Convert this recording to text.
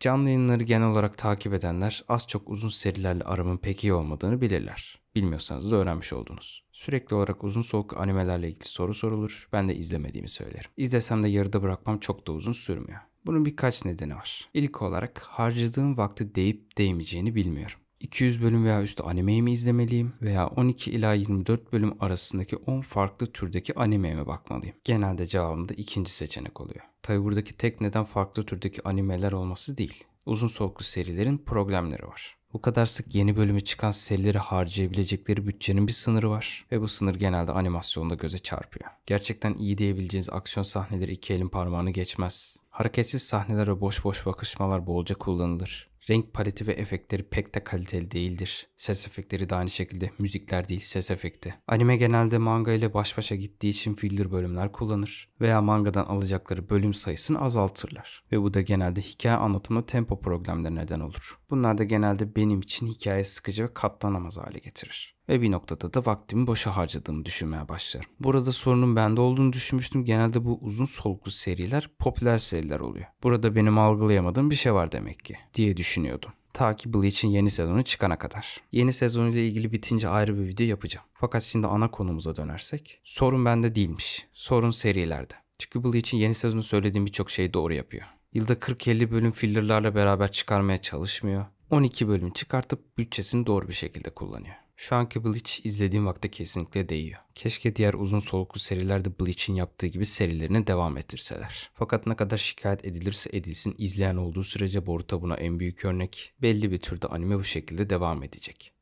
Canlı yayınları genel olarak takip edenler az çok uzun serilerle aramın pek iyi olmadığını bilirler. Bilmiyorsanız da öğrenmiş oldunuz. Sürekli olarak uzun soluk animelerle ilgili soru sorulur, ben de izlemediğimi söylerim. İzlesem de yarıda bırakmam çok da uzun sürmüyor. Bunun birkaç nedeni var. İlk olarak harcadığım vakti değip değmeyeceğini bilmiyorum. 200 bölüm veya üstü animeyi mi izlemeliyim veya 12 ila 24 bölüm arasındaki 10 farklı türdeki animeye mi bakmalıyım? Genelde cevabım da ikinci seçenek oluyor. Tabi buradaki tek neden farklı türdeki animeler olması değil. Uzun soluklu serilerin problemleri var. Bu kadar sık yeni bölümü çıkan serileri harcayabilecekleri bütçenin bir sınırı var ve bu sınır genelde animasyonda göze çarpıyor. Gerçekten iyi diyebileceğiniz aksiyon sahneleri iki elin parmağını geçmez. Hareketsiz sahneler ve boş boş bakışmalar bolca kullanılır. Renk paleti ve efektleri pek de kaliteli değildir. Ses efektleri de aynı şekilde, müzikler değil ses efekti. Anime genelde manga ile baş başa gittiği için filler bölümler kullanır veya mangadan alacakları bölüm sayısını azaltırlar. Ve bu da genelde hikaye anlatımı tempo problemlerine neden olur. Bunlar da genelde benim için hikaye sıkıcı ve katlanamaz hale getirir ve bir noktada da vaktimi boşa harcadığımı düşünmeye başlarım. Burada sorunun bende olduğunu düşünmüştüm. Genelde bu uzun soluklu seriler popüler seriler oluyor. Burada benim algılayamadığım bir şey var demek ki diye düşünüyordum ta ki Bleach'in yeni sezonu çıkana kadar. Yeni sezonuyla ilgili bitince ayrı bir video yapacağım. Fakat şimdi ana konumuza dönersek sorun bende değilmiş. Sorun serilerde. Çünkü Bleach'in yeni sezonu söylediğim birçok şeyi doğru yapıyor. Yılda 40-50 bölüm fillerlarla beraber çıkarmaya çalışmıyor. 12 bölüm çıkartıp bütçesini doğru bir şekilde kullanıyor. Şu anki Bleach izlediğim vakte kesinlikle değiyor. Keşke diğer uzun soluklu serilerde Bleach'in yaptığı gibi serilerini devam ettirseler. Fakat ne kadar şikayet edilirse edilsin izleyen olduğu sürece Boruto buna en büyük örnek. Belli bir türde anime bu şekilde devam edecek.